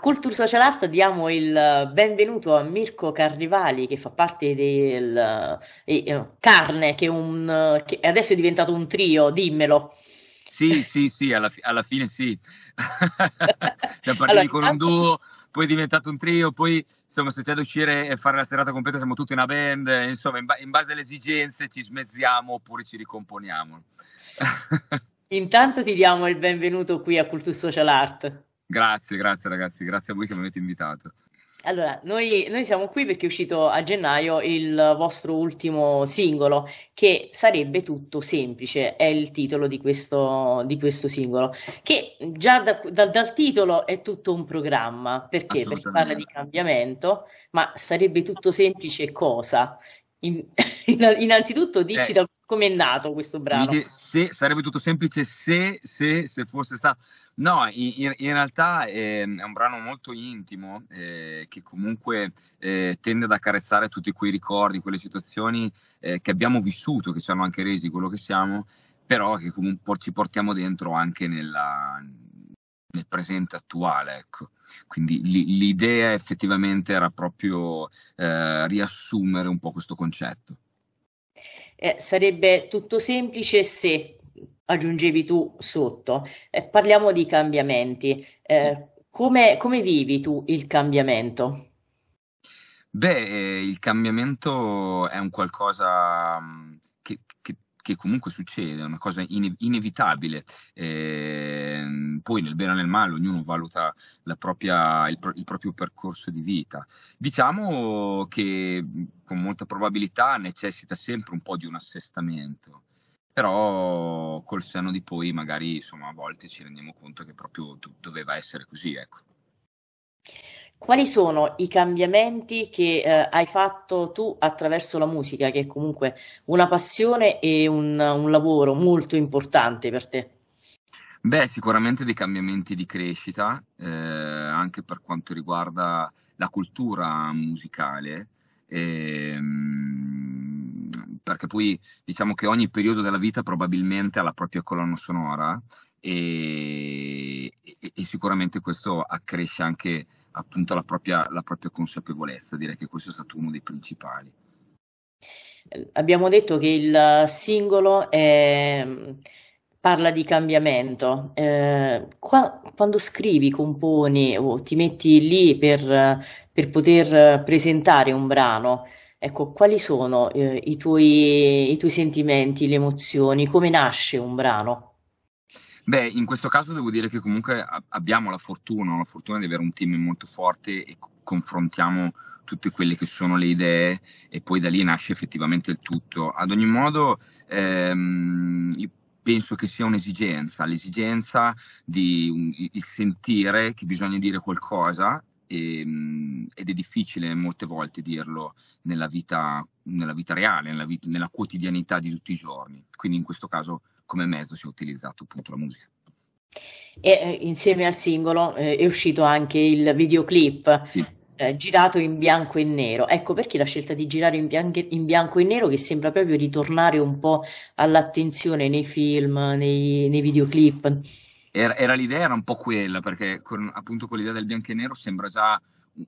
A Culture Social Art diamo il eh, benvenuto a Mirko Carnivali che fa parte del eh, eh Carne, che, un, eh, che adesso è diventato un trio, dimmelo. Sì, sì, sì, alla, alla fine sì. Siamo partiti allora, con un duo, poi è diventato un trio, poi insomma se c'è da uscire e fare la serata completa siamo tutti una band, insomma in, ba- in base alle esigenze ci smezziamo oppure ci ricomponiamo. Intanto ti diamo il benvenuto qui a Cultus Social Art. Grazie, grazie ragazzi, grazie a voi che mi avete invitato. Allora, noi, noi, siamo qui perché è uscito a gennaio il vostro ultimo singolo, che sarebbe tutto semplice, è il titolo di questo, di questo singolo, che già da, da, dal titolo è tutto un programma, perché? Perché parla di cambiamento, ma sarebbe tutto semplice cosa? In, in, innanzitutto dici eh. da come è nato questo brano? Se, se, sarebbe tutto semplice se, se, se fosse stato... No, in, in realtà è, ehm, è, un brano molto intimo eh, che comunque eh, tende ad accarezzare tutti quei ricordi, quelle situazioni eh, che abbiamo vissuto, che ci hanno anche resi quello che siamo, però che comunque ci portiamo dentro anche nella, nel presente attuale. Ecco. Quindi li, l'idea effettivamente era proprio eh, riassumere un po' questo concetto eh, sarebbe tutto semplice se aggiungevi tu sotto. Eh, parliamo di cambiamenti. Eh, come, come vivi tu il cambiamento? Beh, eh, il cambiamento è un qualcosa mm, che, che che comunque succede, è una cosa ine- inevitabile. Eh, poi nel bene o nel male ognuno valuta propria, il, pro- il, proprio percorso di vita. Diciamo che con molta probabilità necessita sempre un po' di un assestamento. Però col senno di poi magari insomma a volte ci rendiamo conto che proprio do- doveva essere così, ecco. Quali sono i cambiamenti che eh, hai fatto tu attraverso la musica, che è comunque una passione e un, un lavoro molto importante per te? Beh, sicuramente dei cambiamenti di crescita, eh, anche per quanto riguarda la cultura musicale, ehm, perché poi diciamo che ogni periodo della vita probabilmente ha la propria colonna sonora e, e, e sicuramente questo accresce anche appunto la propria, la propria consapevolezza, direi che questo è stato uno dei principali. Abbiamo detto che il singolo è, parla di cambiamento. Eh, qua, quando scrivi, componi o ti metti lì per, per poter presentare un brano, ecco, quali sono eh, i, tuoi, i tuoi sentimenti, le emozioni, come nasce un brano? Beh, in questo caso devo dire che comunque abbiamo la fortuna, la fortuna di avere un team molto forte e confrontiamo tutte quelle che sono le idee e poi da lì nasce effettivamente il tutto. Ad ogni modo, ehm, penso che sia un'esigenza, l'esigenza di sentire che bisogna dire qualcosa e, ehm, ed è difficile molte volte dirlo nella vita, nella vita reale, nella, vita, nella quotidianità di tutti i giorni. Quindi in questo caso come mezzo si è utilizzato appunto la musica. E eh, insieme al singolo eh, è uscito anche il videoclip sì. eh, girato in bianco e nero. Ecco perché la scelta di girare in, bianche, in, bianco e nero che sembra proprio ritornare un po' all'attenzione nei film, nei, nei videoclip. Era, era, l'idea, era un po' quella, perché con, appunto con l'idea del bianco e nero sembra già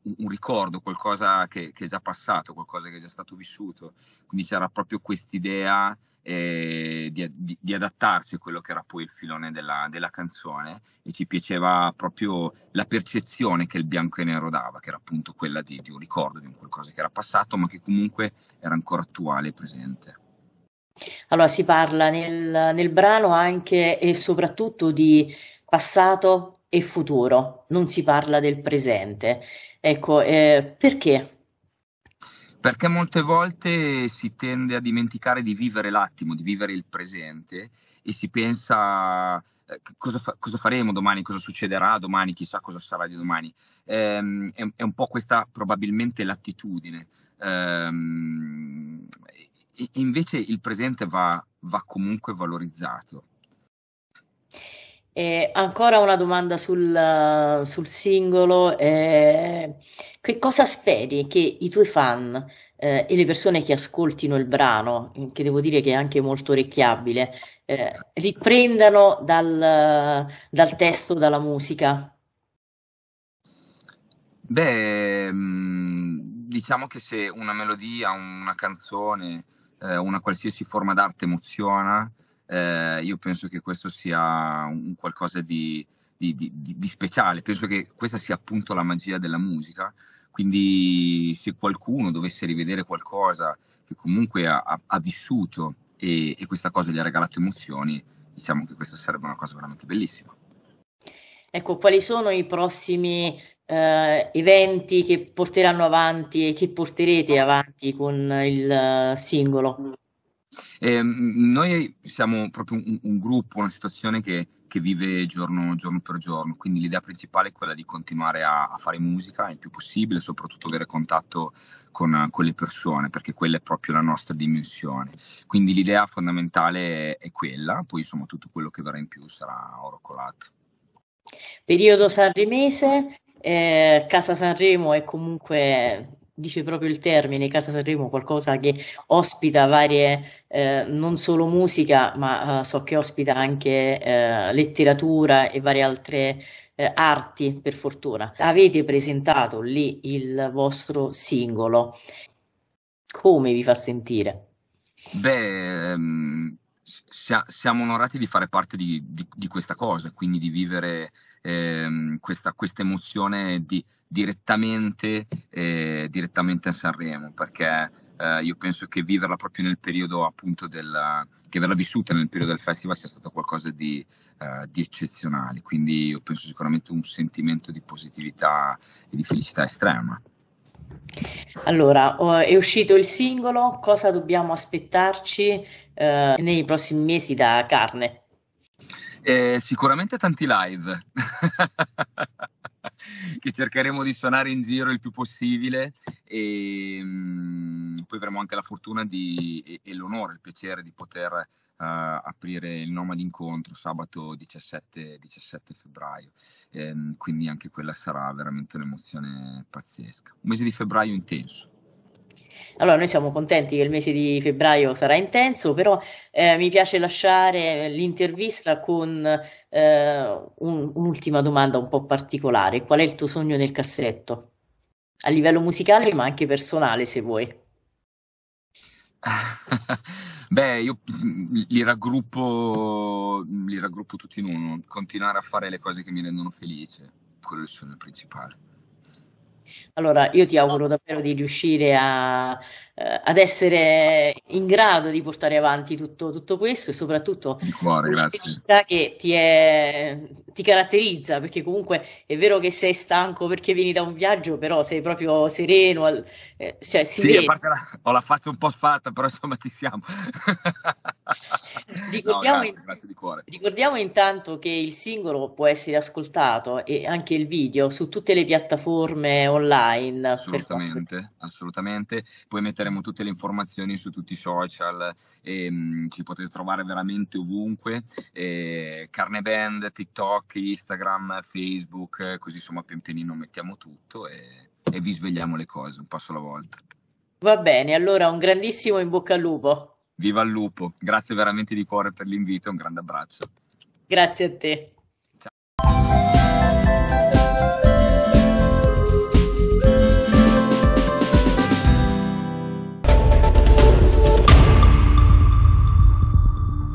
un ricordo, qualcosa che, che, è già passato, qualcosa che è già stato vissuto. Quindi c'era proprio quest'idea eh, di, di, di, adattarsi a quello che era poi il filone della, della, canzone e ci piaceva proprio la percezione che il bianco e nero dava, che era appunto quella di, di un ricordo, di un qualcosa che era passato, ma che comunque era ancora attuale e presente. Allora si parla nel, nel brano anche e soprattutto di passato, e futuro, non si parla del presente. Ecco, eh, perché? Perché molte volte si tende a dimenticare di vivere l'attimo, di vivere il presente e si pensa eh, Cosa, fa- cosa, faremo domani, cosa succederà domani, chissà cosa sarà di domani. Ehm, è, è, un po' questa probabilmente l'attitudine. Ehm, invece il presente va, va comunque valorizzato. E ancora una domanda sul, sul singolo. Eh, che cosa speri che i tuoi fan eh, e le persone che ascoltino il brano, che devo dire che è anche molto orecchiabile, eh, riprendano dal, dal, testo, dalla musica? Beh, mm, diciamo che se una melodia, una canzone, eh, una qualsiasi forma d'arte emoziona, eh, io penso che questo sia un qualcosa di, di, di, di, speciale, penso che questa sia appunto la magia della musica, quindi se qualcuno dovesse rivedere qualcosa che comunque ha, ha, ha vissuto e, e questa cosa gli ha regalato emozioni, diciamo che questa sarebbe una cosa veramente bellissima. Ecco, quali sono i prossimi eh, eventi che porteranno avanti e che porterete avanti con il uh, singolo? Eh, noi siamo proprio un, un, gruppo, una situazione che, che vive giorno, giorno, per giorno, quindi l'idea principale è quella di continuare a, a fare musica il più possibile, soprattutto avere contatto con, con, le persone, perché quella è proprio la nostra dimensione. Quindi l'idea fondamentale è, è quella, poi insomma tutto quello che verrà in più sarà oro colato. Periodo sanremese, eh, Casa Sanremo è comunque dice proprio il termine, Casa Sanremo, qualcosa che ospita varie, eh, non solo musica, ma eh, so che ospita anche eh, letteratura e varie altre eh, arti, per fortuna. Avete presentato lì il vostro singolo. Come vi fa sentire? Beh, ehm, siamo onorati di fare parte di, di, di questa cosa, quindi di vivere ehm, questa, emozione di, direttamente, eh, direttamente, a Sanremo, perché eh, io penso che viverla proprio nel periodo appunto del, che verrà vissuta nel periodo del festival sia stato qualcosa di, eh, eccezionale, quindi io penso sicuramente un sentimento di positività e di felicità estrema. Allora, è uscito il singolo, cosa dobbiamo aspettarci? eh, nei prossimi mesi da carne? Eh, sicuramente tanti live che cercheremo di suonare in giro il più possibile e mh, mm, poi avremo anche la fortuna di, e, e, l'onore, il piacere di poter uh, aprire il Nomad Incontro sabato 17, 17 febbraio, e, ehm, quindi anche quella sarà veramente un'emozione pazzesca. Un mese di febbraio intenso. Allora, noi siamo contenti che il mese di febbraio sarà intenso, però eh, mi piace lasciare l'intervista con eh, un, un'ultima domanda un po' particolare. Qual è il tuo sogno nel cassetto? A livello musicale, ma anche personale, se vuoi. Beh, io mm, li raggruppo, li raggruppo tutti in uno. Continuare a fare le cose che mi rendono felice, quello è il sogno principale. Allora, io ti auguro davvero di riuscire a, eh, ad essere in grado di portare avanti tutto, tutto questo e soprattutto cuore, la felicità che ti, è, ti, caratterizza, perché comunque è vero che sei stanco perché vieni da un viaggio, però sei proprio sereno, al, eh, cioè si sì, vede. La, ho la faccia un po' sfatta, però insomma ci siamo. ricordiamo, no, grazie, grazie di cuore. ricordiamo intanto che il singolo può essere ascoltato e anche il video su tutte le piattaforme online. Assolutamente, assolutamente. Poi metteremo tutte le informazioni su tutti i social, e, mh, mm, ci potete trovare veramente ovunque. E, carne Band, TikTok, Instagram, Facebook, così insomma pian pianino mettiamo tutto e, e vi svegliamo le cose un passo alla volta. Va bene, allora un grandissimo in bocca al lupo. Viva il lupo, grazie veramente di cuore per l'invito e un grande abbraccio. Grazie a te.